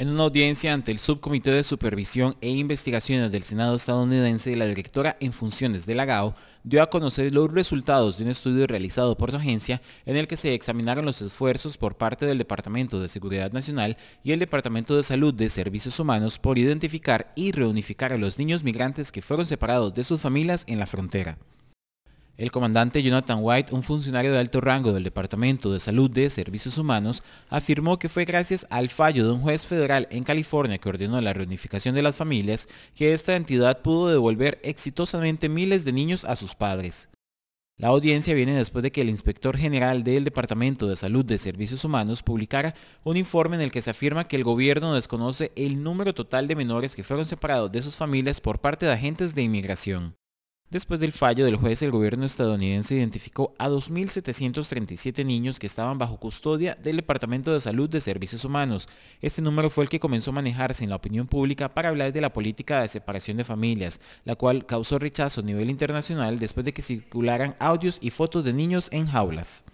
En una audiencia ante el Subcomité de Supervisión e Investigaciones del Senado estadounidense, la directora en funciones de la GAO dio a conocer los resultados de un estudio realizado por su agencia en el que se examinaron los esfuerzos por parte del Departamento de Seguridad Nacional y el Departamento de Salud de Servicios Humanos por identificar y reunificar a los niños migrantes que fueron separados de sus familias en la frontera. El comandante Jonathan White, un funcionario de alto rango del Departamento de Salud de Servicios Humanos, afirmó que fue gracias al fallo de un juez federal en California que ordenó la reunificación de las familias que esta entidad pudo devolver exitosamente miles de niños a sus padres. La audiencia viene después de que el inspector general del Departamento de Salud de Servicios Humanos publicara un informe en el que se afirma que el gobierno desconoce el número total de menores que fueron separados de sus familias por parte de agentes de inmigración. Después del fallo del juez, el gobierno estadounidense identificó a 2.737 niños que estaban bajo custodia del Departamento de Salud de Servicios Humanos. Este número fue el que comenzó a manejarse en la opinión pública para hablar de la política de separación de familias, la cual causó rechazo a nivel internacional después de que circularan audios y fotos de niños en jaulas.